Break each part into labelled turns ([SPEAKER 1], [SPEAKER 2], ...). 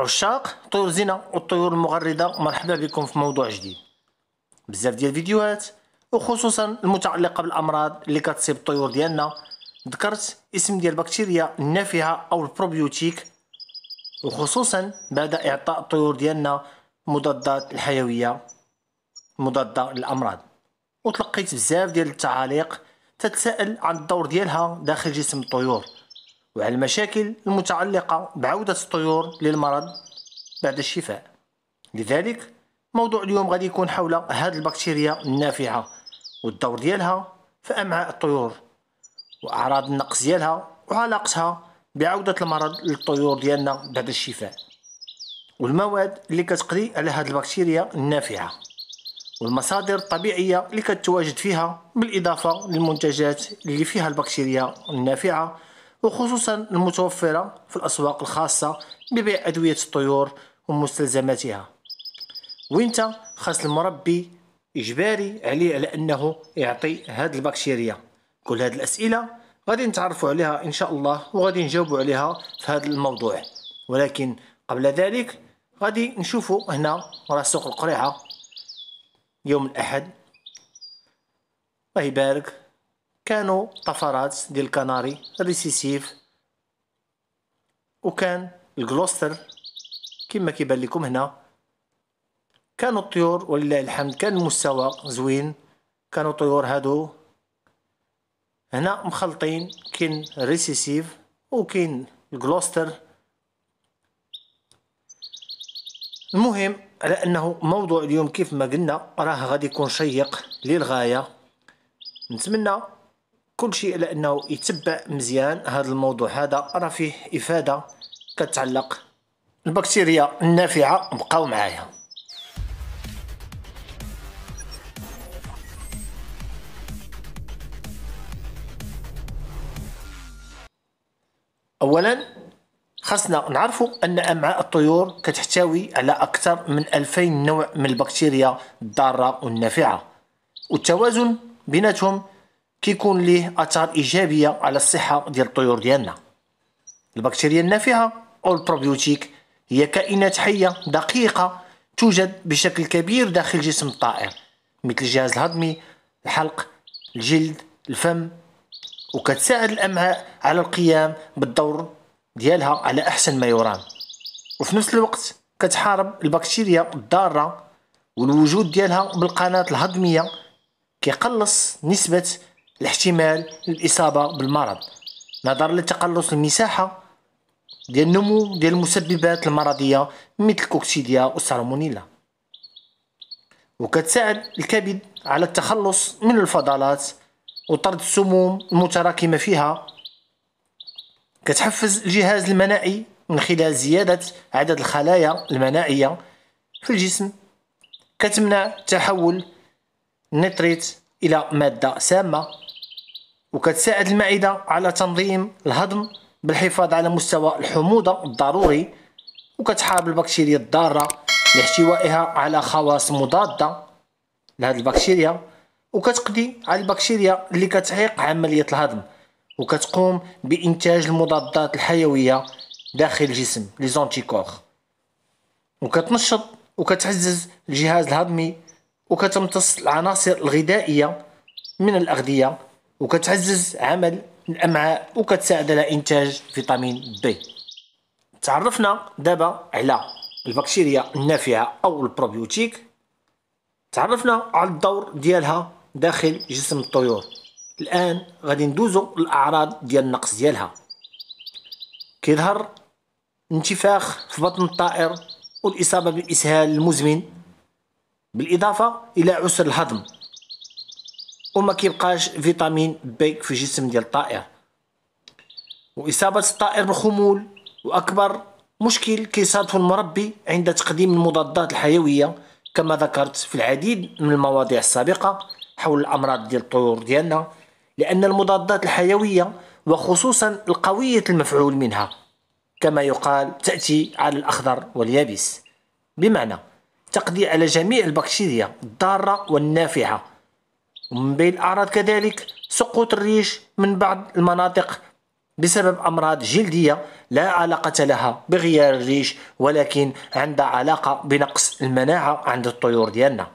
[SPEAKER 1] عشاق طيور زينة والطيور المغرده مرحبا بكم في موضوع جديد بزاف ديال الفيديوهات وخصوصا المتعلقه بالامراض اللي كتصيب الطيور ديالنا ذكرت اسم ديال البكتيريا النافعه او البروبيوتيك وخصوصا بعد اعطاء الطيور ديالنا مضادات الحيويه مضاده للامراض وتلقيت بزاف ديال التعاليق تتساءل عن الدور ديالها داخل جسم الطيور وعلى المشاكل المتعلقة بعودة الطيور للمرض بعد الشفاء لذلك موضوع اليوم غادي يكون حول هذه البكتيريا النافعة والدور ديالها في أمعاء الطيور وأعراض النقص ديالها وعلاقتها بعودة المرض للطيور ديالنا بعد الشفاء والمواد اللي كتقضي على هذه البكتيريا النافعة والمصادر الطبيعية اللي كتواجد فيها بالإضافة للمنتجات اللي فيها البكتيريا النافعة وخصوصا المتوفرة في الأسواق الخاصة ببيع أدوية الطيور ومستلزماتها وانت خاص المربي إجباري عليه على أنه يعطي هاد البكتيريا كل هاد الأسئلة غادي نتعرفوا عليها إن شاء الله وغادي نجاوبوا عليها في هذا الموضوع ولكن قبل ذلك غادي نشوفوا هنا راه سوق القريعة يوم الأحد الله يبارك كانوا طفرات ديال الكناري الريسيسيف وكان الجلوستر كما كيبان لكم هنا كانوا الطيور ولله الحمد كان المستوى زوين كانوا الطيور هادو هنا مخلطين كاين ريسيسيف وكاين الجلوستر المهم على انه موضوع اليوم كيف ما قلنا راه غادي يكون شيق للغايه نتمنى كل شيء على انه يتبع مزيان هذا الموضوع هذا راه فيه افاده كتعلق البكتيريا النافعه بقاو معايا اولا خاصنا نعرفوا ان امعاء الطيور كتحتوي على اكثر من 2000 نوع من البكتيريا الضاره والنافعه والتوازن بيناتهم كيكون ليه اثار ايجابيه على الصحه ديال الطيور ديالنا البكتيريا النافعه او البروبيوتيك هي كائنات حيه دقيقه توجد بشكل كبير داخل جسم الطائر مثل الجهاز الهضمي الحلق الجلد الفم وكتساعد الامعاء على القيام بالدور ديالها على احسن ما يرام وفي نفس الوقت كتحارب البكتيريا الضاره والوجود ديالها بالقناه الهضميه كيقلص نسبه الاحتمال للاصابه بالمرض نظرا لتقلص المساحه ديال النمو ديال المسببات المرضيه مثل الكوكسيديا والسالمونيلا وكتساعد الكبد على التخلص من الفضلات وطرد السموم المتراكمه فيها كتحفز الجهاز المناعي من خلال زياده عدد الخلايا المناعيه في الجسم كتمنع تحول النيتريت الى ماده سامه وكتساعد المعدة على تنظيم الهضم بالحفاظ على مستوى الحموضة الضروري وكتحارب البكتيريا الضارة لاحتوائها على خواص مضادة لهاد البكتيريا وكتقضي على البكتيريا اللي كتعيق عملية الهضم وكتقوم بإنتاج المضادات الحيوية داخل الجسم لي وكتنشط وكتعزز الجهاز الهضمي وكتمتص العناصر الغذائية من الأغذية وكتعزز عمل الامعاء وكتساعد على انتاج فيتامين بي تعرفنا دابا على البكتيريا النافعه او البروبيوتيك تعرفنا على الدور ديالها داخل جسم الطيور الان غادي ندوزو الاعراض ديال النقص ديالها كيظهر انتفاخ في بطن الطائر والاصابه بالاسهال المزمن بالاضافه الى عسر الهضم وما كيبقاش فيتامين بي في الجسم ديال الطائر واصابه الطائر بالخمول واكبر مشكل كيصادف المربي عند تقديم المضادات الحيويه كما ذكرت في العديد من المواضيع السابقه حول الامراض ديال الطيور ديالنا لان المضادات الحيويه وخصوصا القويه المفعول منها كما يقال تاتي على الاخضر واليابس بمعنى تقضي على جميع البكتيريا الضاره والنافعه ومن بين الأعراض كذلك سقوط الريش من بعض المناطق بسبب أمراض جلدية لا علاقة لها بغيار الريش ولكن عندها علاقة بنقص المناعة عند الطيور ديالنا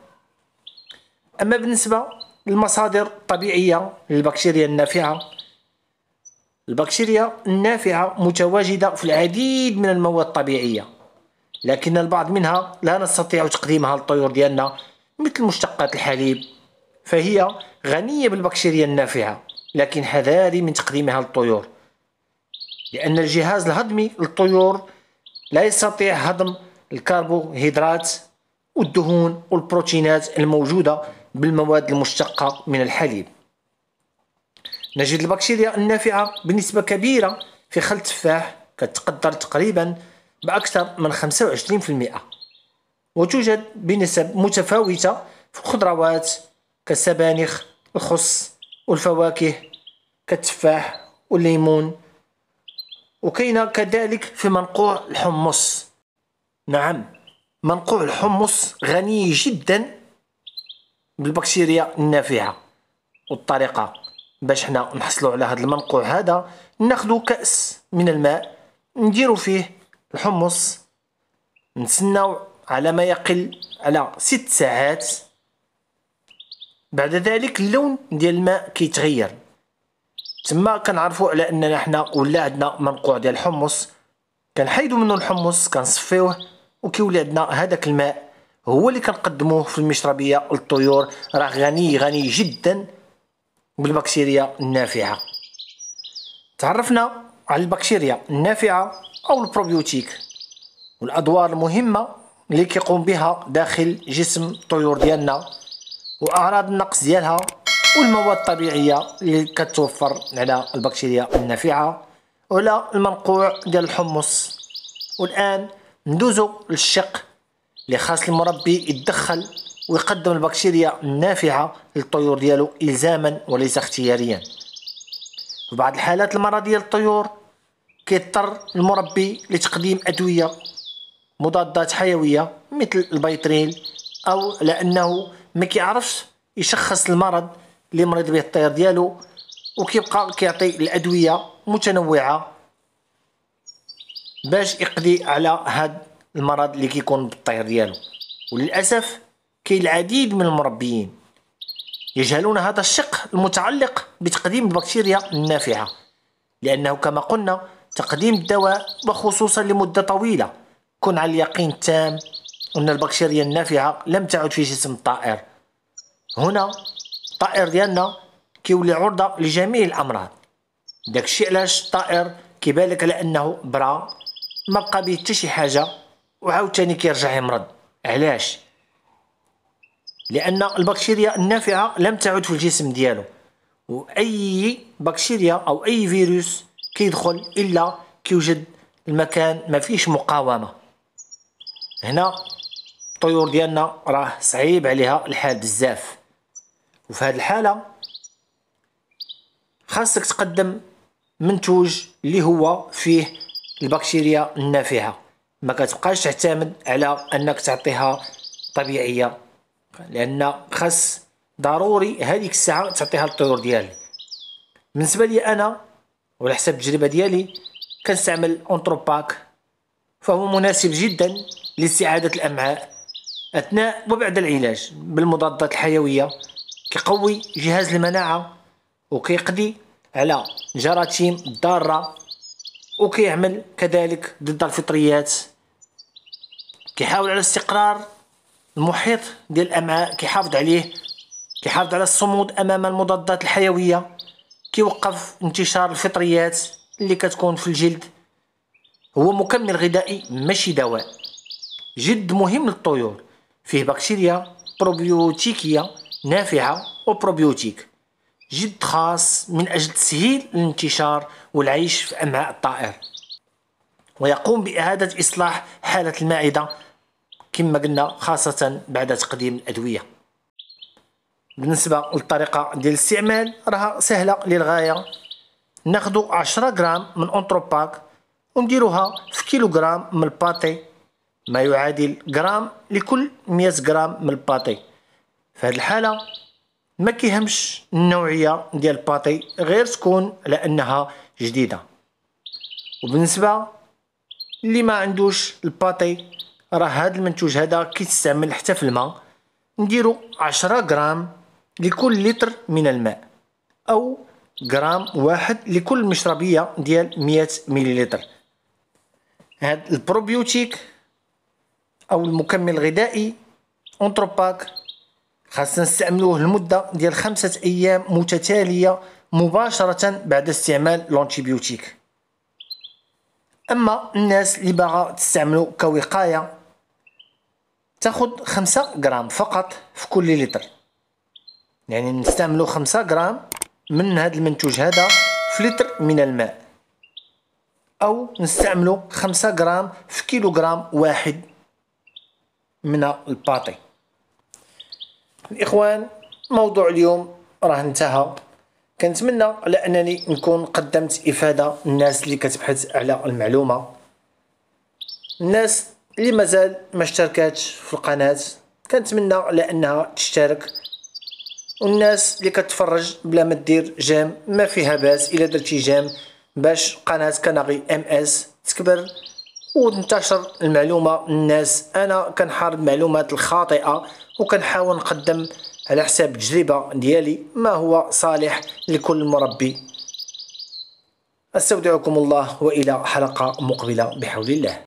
[SPEAKER 1] أما بالنسبة للمصادر الطبيعية للبكتيريا النافعة البكتيريا النافعة متواجدة في العديد من المواد الطبيعية لكن البعض منها لا نستطيع تقديمها للطيور ديالنا مثل مشتقات الحليب فهي غنية بالبكتيريا النافعة لكن حذاري من تقديمها للطيور لأن الجهاز الهضمي للطيور لا يستطيع هضم الكربوهيدرات والدهون والبروتينات الموجودة بالمواد المشتقة من الحليب نجد البكتيريا النافعة بنسبة كبيرة في خل التفاح كتقدر تقريبا بأكثر من 25% وتوجد بنسب متفاوتة في الخضروات كالسبانخ الخص والفواكه كالتفاح والليمون وكاين كذلك في منقوع الحمص نعم منقوع الحمص غني جدا بالبكتيريا النافعه والطريقه باش حنا نحصلوا على هذا المنقوع هذا ناخذ كاس من الماء نديروا فيه الحمص نتسناو على ما يقل على ست ساعات بعد ذلك اللون ديال الماء كيتغير تما كنعرفوا على اننا حنا ولا عندنا منقوع ديال الحمص كنحيدو منه الحمص كنصفيوه وكيولي عندنا هذاك الماء هو اللي كنقدموه في المشربيه للطيور راه غني غني جدا بالبكتيريا النافعه تعرفنا على البكتيريا النافعه او البروبيوتيك والادوار المهمه اللي كيقوم بها داخل جسم الطيور ديالنا واعراض النقص ديالها والمواد الطبيعيه اللي كتوفر على البكتيريا النافعه وعلى المنقوع ديال الحمص والان ندوزو للشق اللي خاص المربي يتدخل ويقدم البكتيريا النافعه للطيور ديالو الزاما وليس اختياريا في بعض الحالات المرضيه للطيور كيضطر المربي لتقديم ادويه مضادات حيويه مثل البيتريل او لانه ما كيعرفش يشخص المرض اللي مريض به الطير ديالو وكيبقى كيعطي الادويه متنوعه باش يقضي على هاد المرض اللي كيكون بالطير ديالو وللاسف كاين العديد من المربيين يجهلون هذا الشق المتعلق بتقديم البكتيريا النافعه لانه كما قلنا تقديم الدواء وخصوصا لمده طويله كن على اليقين التام أن البكتيريا النافعة لم تعد في جسم الطائر هنا الطائر ديالنا كيولي عرضة لجميع الأمراض داكشي علاش الطائر كيبالك على أنه برا ما بقى بيه حتى شي حاجة وعاوتاني كيرجع يمرض علاش لأن البكتيريا النافعة لم تعد في الجسم ديالو وأي بكتيريا أو أي فيروس كيدخل إلا كيوجد المكان ما فيش مقاومة هنا الطيور ديالنا راه صعيب عليها الحال بزاف وفي هذه الحاله خاصك تقدم منتوج اللي هو فيه البكتيريا النافعه ما كتبقاش تعتمد على انك تعطيها طبيعيه لان خاص ضروري هذيك الساعه تعطيها للطيور ديالي بالنسبه لي انا وعلى حسب التجربه ديالي كنستعمل اونتروباك فهو مناسب جدا لاستعاده الامعاء اثناء وبعد العلاج بالمضادات الحيويه كيقوي جهاز المناعه وكيقضي على جراثيم الضاره وكيعمل كذلك ضد الفطريات كيحاول على استقرار المحيط ديال الامعاء كيحافظ عليه كيحافظ على الصمود امام المضادات الحيويه كيوقف انتشار الفطريات اللي كتكون في الجلد هو مكمل غذائي ماشي دواء جد مهم للطيور فيه بكتيريا بروبيوتيكية نافعة وبروبيوتيك جد خاص من أجل تسهيل الانتشار والعيش في أمعاء الطائر ويقوم بإعادة إصلاح حالة المعدة كما قلنا خاصة بعد تقديم الأدوية بالنسبة للطريقة ديال الاستعمال راها سهلة للغاية ناخدو 10 غرام من أنتروباك ونديروها في كيلوغرام من الباتي ما يعادل غرام لكل 100 غرام من الباتي في هذه الحاله ما كيهمش النوعيه ديال الباتي غير تكون على انها جديده وبالنسبه اللي ما عندوش الباتي راه هذا المنتوج هذا كيتستعمل حتى في الماء نديرو 10 غرام لكل لتر من الماء او غرام واحد لكل مشربيه ديال 100 مليلتر هاد البروبيوتيك او المكمل الغذائي اونتروباك خاصنا نستعملوه لمده ديال خمسة ايام متتاليه مباشره بعد استعمال لونتيبيوتيك اما الناس اللي باغا تستعملو كوقايه تاخد خمسة غرام فقط في كل لتر يعني نستعملو خمسة غرام من هذا المنتوج هذا في لتر من الماء او نستعملو خمسة غرام في كيلوغرام واحد من الباطي الاخوان موضوع اليوم راه انتهى كنتمنى على انني نكون قدمت افاده للناس اللي كتبحث على المعلومه الناس اللي مازال ما اشتركتش في القناه كنتمنى على انها تشترك والناس اللي كتفرج بلا ما دير جام ما فيها باس الا درتي جام باش قناه كناغي ام اس تكبر وتنتشر المعلومه للناس انا كنحارب المعلومات الخاطئه وكنحاول نقدم على حساب التجربه ديالي ما هو صالح لكل مربي استودعكم الله والى حلقه مقبله بحول الله